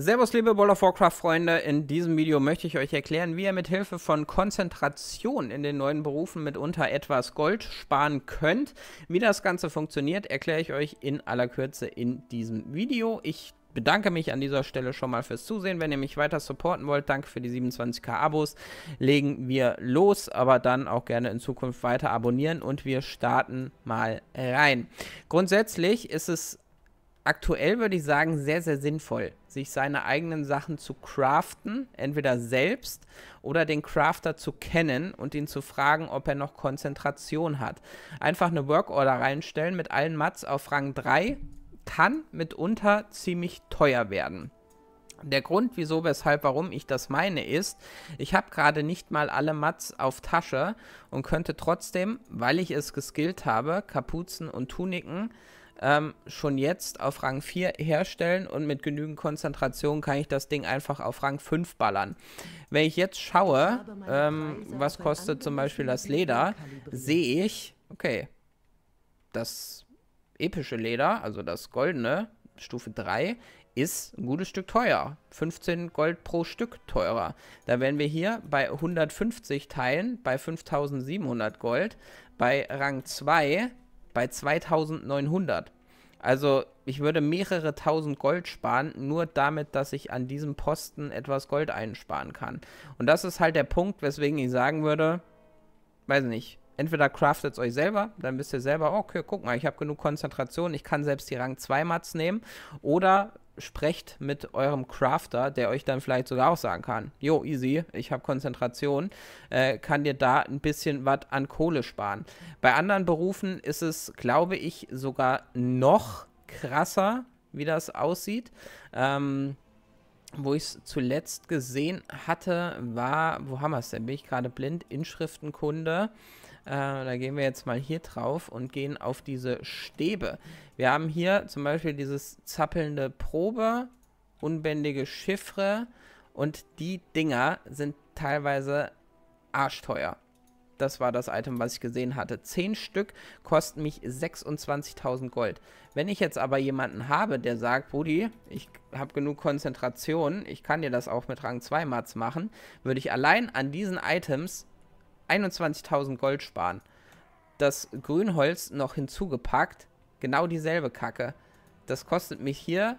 Servus liebe World of Warcraft Freunde, in diesem Video möchte ich euch erklären, wie ihr mit Hilfe von Konzentration in den neuen Berufen mitunter etwas Gold sparen könnt. Wie das Ganze funktioniert, erkläre ich euch in aller Kürze in diesem Video. Ich bedanke mich an dieser Stelle schon mal fürs Zusehen. Wenn ihr mich weiter supporten wollt, danke für die 27k Abos. Legen wir los, aber dann auch gerne in Zukunft weiter abonnieren und wir starten mal rein. Grundsätzlich ist es aktuell würde ich sagen, sehr, sehr sinnvoll, sich seine eigenen Sachen zu craften, entweder selbst oder den Crafter zu kennen und ihn zu fragen, ob er noch Konzentration hat. Einfach eine Workorder reinstellen mit allen Mats auf Rang 3 kann mitunter ziemlich teuer werden. Der Grund, wieso, weshalb, warum ich das meine, ist, ich habe gerade nicht mal alle Mats auf Tasche und könnte trotzdem, weil ich es geskillt habe, Kapuzen und Tuniken ähm, schon jetzt auf Rang 4 herstellen und mit genügend Konzentration kann ich das Ding einfach auf Rang 5 ballern. Wenn ich jetzt schaue, ähm, was kostet zum Beispiel das Leder, sehe ich, okay, das epische Leder, also das goldene, Stufe 3, ist ein gutes Stück teuer. 15 Gold pro Stück teurer. Da wären wir hier bei 150 Teilen, bei 5700 Gold, bei Rang 2 bei 2900. Also ich würde mehrere tausend Gold sparen, nur damit, dass ich an diesem Posten etwas Gold einsparen kann. Und das ist halt der Punkt, weswegen ich sagen würde, weiß nicht, entweder craftet es euch selber, dann wisst ihr selber, okay, guck mal, ich habe genug Konzentration, ich kann selbst die Rang 2 Mats nehmen. Oder sprecht mit eurem Crafter, der euch dann vielleicht sogar auch sagen kann, jo, easy, ich habe Konzentration, äh, kann dir da ein bisschen was an Kohle sparen. Bei anderen Berufen ist es, glaube ich, sogar noch krasser, wie das aussieht. Ähm, wo ich es zuletzt gesehen hatte, war, wo haben wir es denn? Bin ich gerade blind? Inschriftenkunde. Äh, da gehen wir jetzt mal hier drauf und gehen auf diese Stäbe. Wir haben hier zum Beispiel dieses zappelnde Probe, unbändige Chiffre und die Dinger sind teilweise arschteuer. Das war das Item, was ich gesehen hatte. 10 Stück kosten mich 26.000 Gold. Wenn ich jetzt aber jemanden habe, der sagt, Brudi, ich habe genug Konzentration, ich kann dir das auch mit Rang 2 Mats machen, würde ich allein an diesen Items 21.000 Gold sparen. Das Grünholz noch hinzugepackt, genau dieselbe Kacke. Das kostet mich hier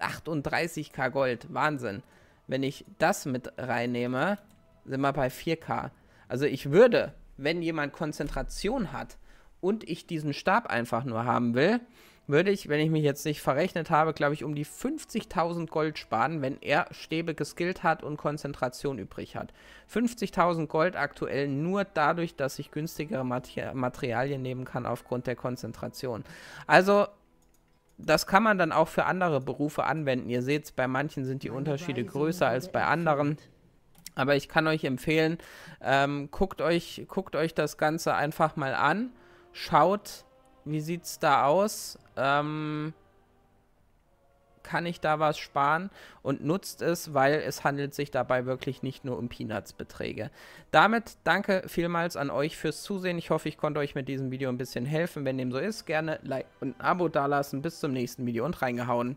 38k Gold. Wahnsinn. Wenn ich das mit reinnehme, sind wir bei 4k. Also ich würde, wenn jemand Konzentration hat und ich diesen Stab einfach nur haben will, würde ich, wenn ich mich jetzt nicht verrechnet habe, glaube ich, um die 50.000 Gold sparen, wenn er Stäbe geskillt hat und Konzentration übrig hat. 50.000 Gold aktuell nur dadurch, dass ich günstigere Materialien nehmen kann aufgrund der Konzentration. Also, das kann man dann auch für andere Berufe anwenden. Ihr seht, bei manchen sind die Unterschiede größer als bei anderen. Aber ich kann euch empfehlen, ähm, guckt, euch, guckt euch das Ganze einfach mal an. Schaut, wie sieht es da aus? Ähm, kann ich da was sparen? Und nutzt es, weil es handelt sich dabei wirklich nicht nur um Peanuts-Beträge. Damit danke vielmals an euch fürs Zusehen. Ich hoffe, ich konnte euch mit diesem Video ein bisschen helfen. Wenn dem so ist, gerne Like und ein Abo dalassen. Bis zum nächsten Video und reingehauen.